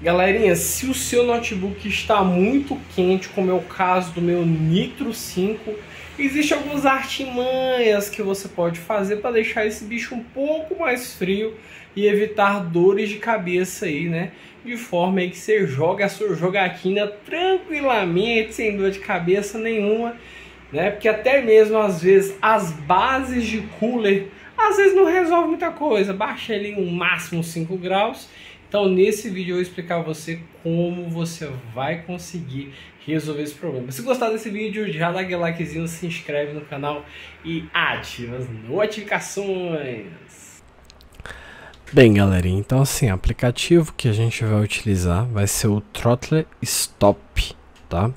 Galerinha, se o seu notebook está muito quente, como é o caso do meu Nitro 5, existem algumas artimanhas que você pode fazer para deixar esse bicho um pouco mais frio e evitar dores de cabeça aí, né? De forma aí que você joga a sua jogatina tranquilamente, sem dor de cabeça nenhuma, né? Porque até mesmo às vezes as bases de cooler às vezes não resolve muita coisa. Baixa ele no um máximo 5 graus então, nesse vídeo eu vou explicar a você como você vai conseguir resolver esse problema. Se gostar desse vídeo, já dá aquele likezinho, se inscreve no canal e ativa as notificações. Bem, galerinha, então assim, o aplicativo que a gente vai utilizar vai ser o Throttle Stop, tá?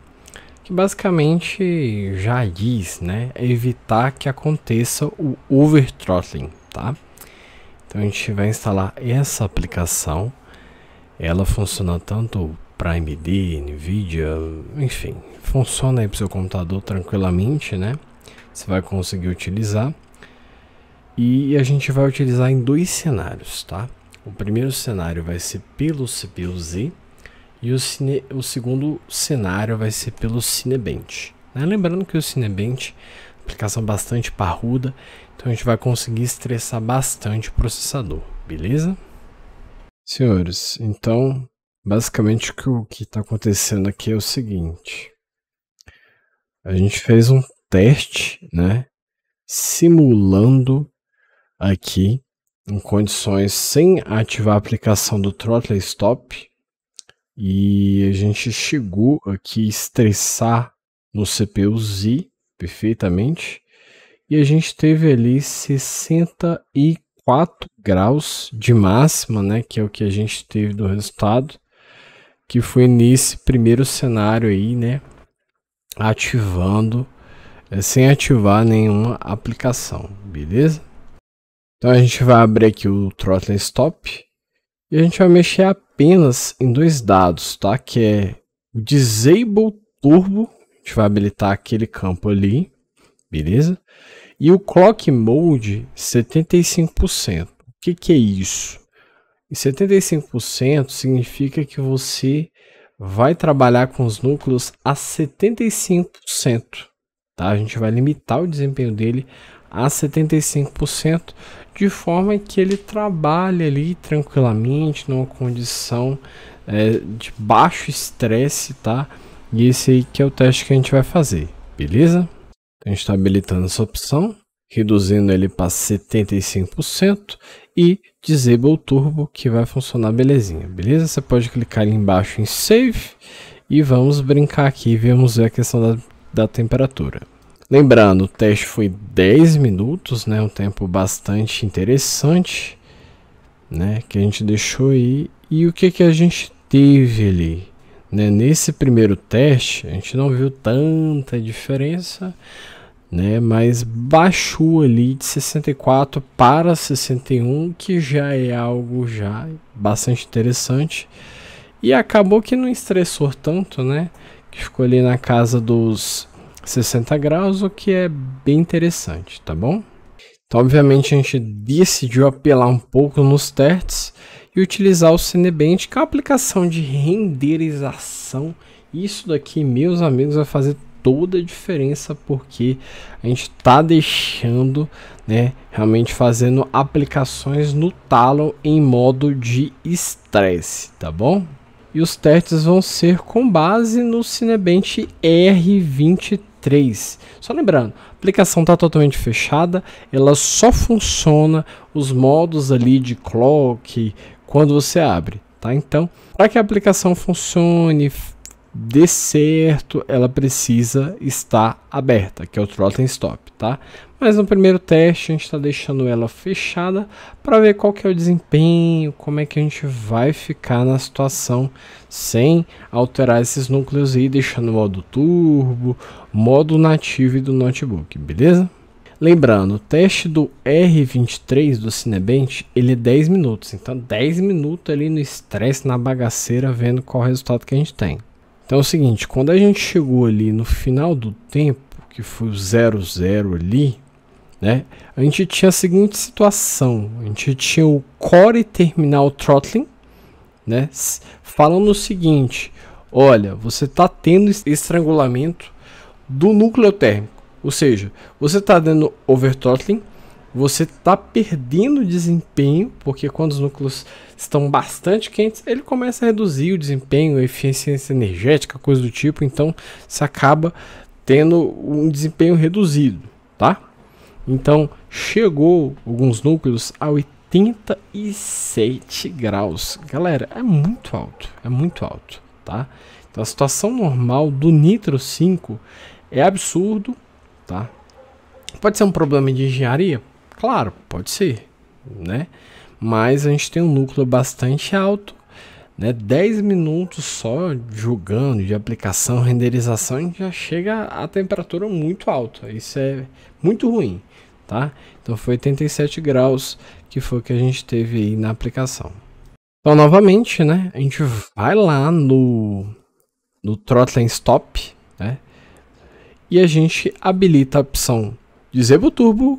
Que basicamente já diz, né, evitar que aconteça o overthrottling, tá? Então a gente vai instalar essa aplicação ela funciona tanto para AMD, Nvidia, enfim, funciona aí para o seu computador tranquilamente, né? Você vai conseguir utilizar. E a gente vai utilizar em dois cenários, tá? O primeiro cenário vai ser pelo CPU-Z e o, cine... o segundo cenário vai ser pelo Cinebench. Né? Lembrando que o Cinebench é aplicação bastante parruda, então a gente vai conseguir estressar bastante o processador, beleza? Senhores, então, basicamente o que está acontecendo aqui é o seguinte. A gente fez um teste, né? Simulando aqui em condições sem ativar a aplicação do throttle stop e a gente chegou aqui a estressar no CPU Z perfeitamente e a gente teve ali 64 4 graus de máxima, né, que é o que a gente teve do resultado, que foi nesse primeiro cenário aí, né, ativando, é, sem ativar nenhuma aplicação, beleza? Então a gente vai abrir aqui o Throttle Stop e a gente vai mexer apenas em dois dados, tá? Que é o Disable Turbo, a gente vai habilitar aquele campo ali, beleza? E o clock mode 75%. O que, que é isso? E 75% significa que você vai trabalhar com os núcleos a 75%. Tá? A gente vai limitar o desempenho dele a 75%, de forma que ele trabalhe ali tranquilamente, numa condição é, de baixo estresse, tá? E esse aí que é o teste que a gente vai fazer, beleza? Então, tá a gente está habilitando essa opção, reduzindo ele para 75% e disable turbo que vai funcionar belezinha, beleza? Você pode clicar ali embaixo em save e vamos brincar aqui e vamos ver a questão da, da temperatura. Lembrando, o teste foi 10 minutos, né? um tempo bastante interessante né? que a gente deixou aí. E o que, que a gente teve ali? Né? Nesse primeiro teste, a gente não viu tanta diferença, né? mas baixou ali de 64 para 61, que já é algo já bastante interessante. E acabou que não estressou tanto, né? Que ficou ali na casa dos 60 graus, o que é bem interessante, tá bom? Então, obviamente, a gente decidiu apelar um pouco nos testes e utilizar o Cinebench, que é uma aplicação de renderização. Isso daqui, meus amigos, vai fazer toda a diferença porque a gente está deixando, né, realmente fazendo aplicações no talo em modo de estresse, tá bom? E os testes vão ser com base no Cinebench R23. Só lembrando, a aplicação está totalmente fechada, ela só funciona os modos ali de clock, quando você abre, tá? Então, para que a aplicação funcione, dê certo, ela precisa estar aberta, que é o Throttle Stop, tá? Mas no primeiro teste a gente está deixando ela fechada para ver qual que é o desempenho, como é que a gente vai ficar na situação sem alterar esses núcleos e deixando o modo turbo, modo nativo e do notebook, beleza? Lembrando, o teste do R23 do Cinebench, ele é 10 minutos. Então 10 minutos ali no estresse, na bagaceira, vendo qual resultado que a gente tem. Então é o seguinte, quando a gente chegou ali no final do tempo, que foi o 00 ali, né? A gente tinha a seguinte situação, a gente tinha o core terminal throttling, né? Falando o seguinte, olha, você está tendo estrangulamento do núcleo térmico. Ou seja, você está dando overthrottling, você está perdendo desempenho, porque quando os núcleos estão bastante quentes, ele começa a reduzir o desempenho, a eficiência energética, coisa do tipo, então você acaba tendo um desempenho reduzido, tá? Então, chegou alguns núcleos a 87 graus. Galera, é muito alto, é muito alto, tá? Então, a situação normal do Nitro 5 é absurdo, tá? Pode ser um problema de engenharia? Claro, pode ser, né? Mas a gente tem um núcleo bastante alto, né? 10 minutos só jogando de aplicação, renderização, a gente já chega a temperatura muito alta. Isso é muito ruim, tá? Então foi 87 graus que foi o que a gente teve aí na aplicação. Então, novamente, né? A gente vai lá no, no Throttling Stop, né? e a gente habilita a opção de Zebo Turbo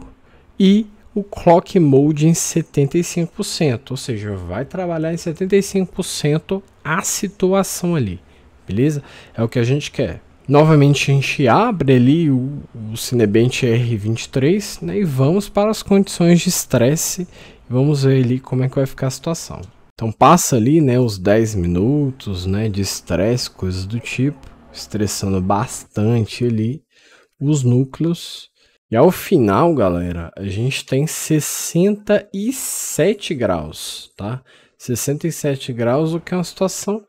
e o Clock Mode em 75%, ou seja, vai trabalhar em 75% a situação ali, beleza? É o que a gente quer. Novamente a gente abre ali o, o Cinebench R23 né, e vamos para as condições de estresse vamos ver ali como é que vai ficar a situação. Então passa ali né, os 10 minutos né, de estresse, coisas do tipo estressando bastante ali os núcleos. E ao final, galera, a gente tem 67 graus, tá? 67 graus, o que é uma situação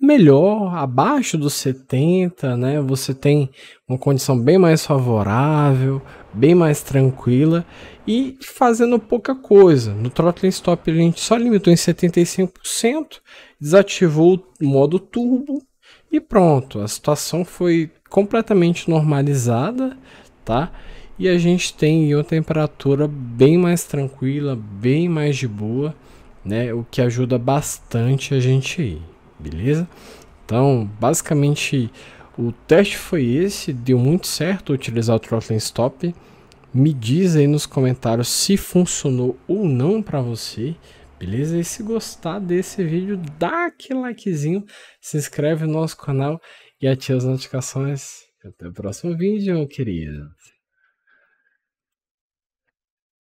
melhor, abaixo dos 70, né? Você tem uma condição bem mais favorável, bem mais tranquila e fazendo pouca coisa. No Throttling Stop a gente só limitou em 75%, desativou o modo turbo e pronto, a situação foi completamente normalizada, tá? E a gente tem uma temperatura bem mais tranquila, bem mais de boa, né? O que ajuda bastante a gente beleza? Então, basicamente, o teste foi esse, deu muito certo utilizar o throttling stop. Me diz aí nos comentários se funcionou ou não para você, Beleza? E se gostar desse vídeo, dá aquele likezinho, se inscreve no nosso canal e ative as notificações. Até o próximo vídeo, querido.